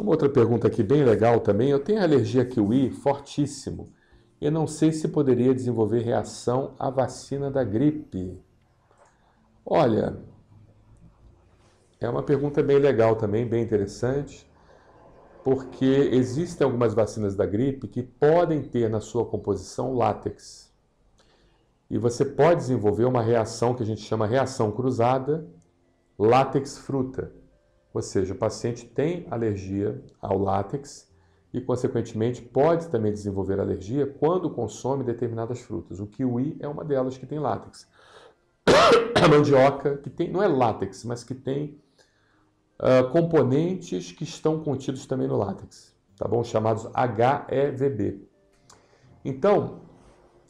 Tem uma outra pergunta aqui bem legal também. Eu tenho alergia a kiwi fortíssimo. Eu não sei se poderia desenvolver reação à vacina da gripe. Olha, é uma pergunta bem legal também, bem interessante, porque existem algumas vacinas da gripe que podem ter na sua composição látex. E você pode desenvolver uma reação que a gente chama reação cruzada látex-fruta. Ou seja, o paciente tem alergia ao látex e, consequentemente, pode também desenvolver alergia quando consome determinadas frutas. O kiwi é uma delas que tem látex. A mandioca, que tem, não é látex, mas que tem uh, componentes que estão contidos também no látex, tá bom? Chamados HEVB. Então,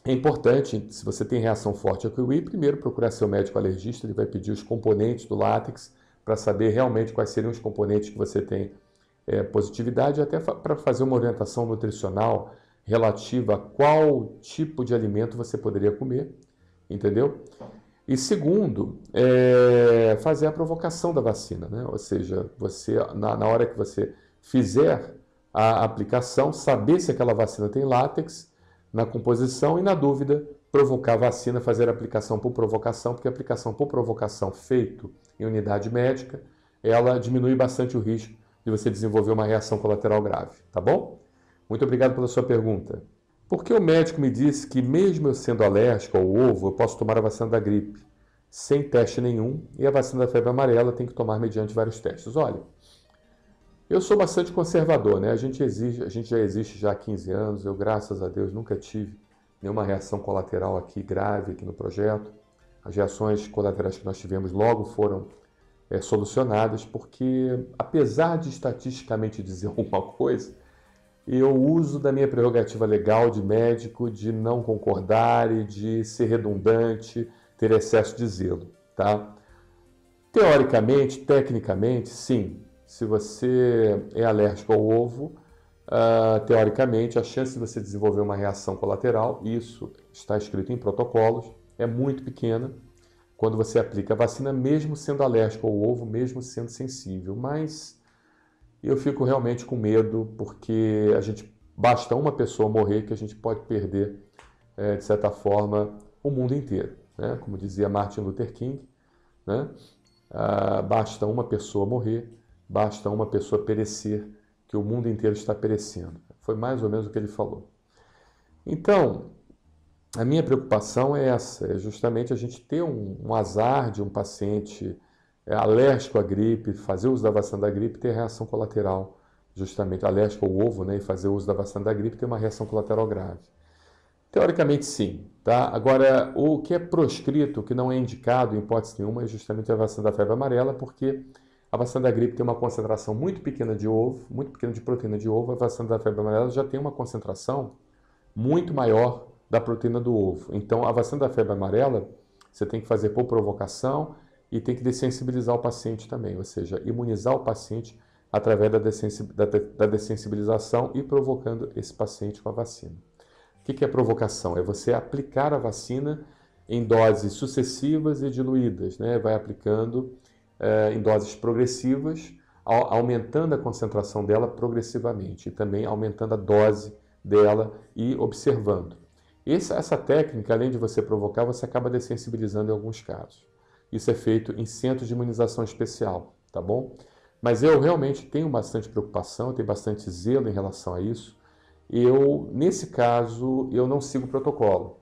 é importante, se você tem reação forte ao kiwi, primeiro procurar seu médico alergista, ele vai pedir os componentes do látex, para saber realmente quais seriam os componentes que você tem é, positividade, até fa para fazer uma orientação nutricional relativa a qual tipo de alimento você poderia comer, entendeu? E segundo, é fazer a provocação da vacina, né? Ou seja, você na, na hora que você fizer a aplicação, saber se aquela vacina tem látex na composição e na dúvida provocar vacina, fazer aplicação por provocação, porque aplicação por provocação feito em unidade médica, ela diminui bastante o risco de você desenvolver uma reação colateral grave, tá bom? Muito obrigado pela sua pergunta. Por que o médico me disse que mesmo eu sendo alérgico ao ovo, eu posso tomar a vacina da gripe sem teste nenhum e a vacina da febre amarela tem que tomar mediante vários testes? Olha, eu sou bastante conservador, né? A gente, exige, a gente já existe já há 15 anos, eu graças a Deus nunca tive nenhuma reação colateral aqui grave aqui no projeto. As reações colaterais que nós tivemos logo foram é, solucionadas, porque apesar de estatisticamente dizer alguma coisa, eu uso da minha prerrogativa legal de médico de não concordar e de ser redundante, ter excesso de zelo, tá? Teoricamente, tecnicamente, sim. Se você é alérgico ao ovo, uh, teoricamente, a chance de você desenvolver uma reação colateral, isso está escrito em protocolos, é muito pequena quando você aplica a vacina, mesmo sendo alérgico ao ovo, mesmo sendo sensível. Mas eu fico realmente com medo, porque a gente basta uma pessoa morrer que a gente pode perder, é, de certa forma, o mundo inteiro. Né? Como dizia Martin Luther King, né? ah, basta uma pessoa morrer, basta uma pessoa perecer que o mundo inteiro está perecendo. Foi mais ou menos o que ele falou. Então, a minha preocupação é essa, é justamente a gente ter um, um azar de um paciente é, alérgico à gripe, fazer uso da vacina da gripe ter reação colateral, justamente alérgico ao ovo, né, e fazer uso da vacina da gripe ter uma reação colateral grave. Teoricamente sim, tá? Agora, o que é proscrito, que não é indicado em hipótese nenhuma, é justamente a vacina da febre amarela, porque a vacina da gripe tem uma concentração muito pequena de ovo, muito pequena de proteína de ovo. A vacina da febre amarela já tem uma concentração muito maior da proteína do ovo. Então, a vacina da febre amarela você tem que fazer por provocação e tem que dessensibilizar o paciente também, ou seja, imunizar o paciente através da, da dessensibilização e provocando esse paciente com a vacina. O que é provocação? É você aplicar a vacina em doses sucessivas e diluídas, né? Vai aplicando eh, em doses progressivas, aumentando a concentração dela progressivamente e também aumentando a dose dela e observando. Essa, essa técnica, além de você provocar, você acaba dessensibilizando em alguns casos. Isso é feito em centros de imunização especial, tá bom? Mas eu realmente tenho bastante preocupação, tenho bastante zelo em relação a isso. Eu, nesse caso, eu não sigo o protocolo.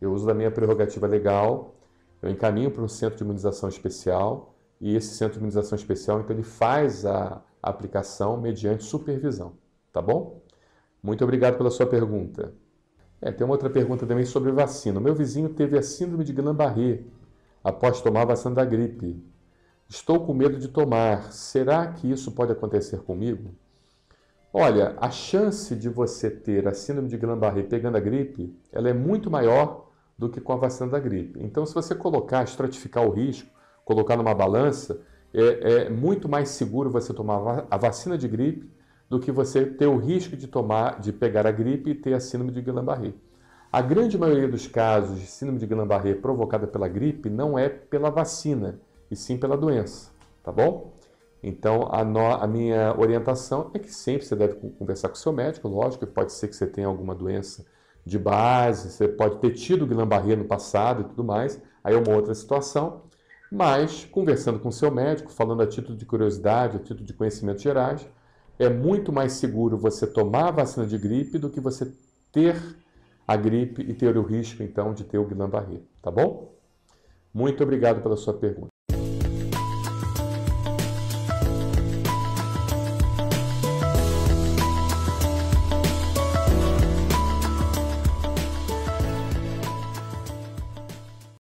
Eu uso da minha prerrogativa legal, eu encaminho para um centro de imunização especial, e esse centro de imunização especial, então, ele faz a aplicação mediante supervisão, tá bom? Muito obrigado pela sua pergunta. É, tem uma outra pergunta também sobre vacina. O meu vizinho teve a síndrome de Guillain-Barré após tomar a vacina da gripe. Estou com medo de tomar. Será que isso pode acontecer comigo? Olha, a chance de você ter a síndrome de Guillain-Barré pegando a gripe, ela é muito maior do que com a vacina da gripe. Então, se você colocar, estratificar o risco, colocar numa balança, é, é muito mais seguro você tomar a vacina de gripe do que você ter o risco de tomar, de pegar a gripe e ter a síndrome de Guillain-Barré. A grande maioria dos casos de síndrome de Guillain-Barré provocada pela gripe não é pela vacina, e sim pela doença, tá bom? Então, a, no, a, minha orientação é que sempre você deve conversar com o seu médico, lógico, pode ser que você tenha alguma doença de base, você pode ter tido Guillain-Barré no passado e tudo mais, aí é uma outra situação, mas, conversando com seu médico, falando a título de curiosidade, a título de conhecimentos gerais, é muito mais seguro você tomar a vacina de gripe do que você ter a gripe e ter o risco, então, de ter o Guillain-Barré, tá bom? Muito obrigado pela sua pergunta.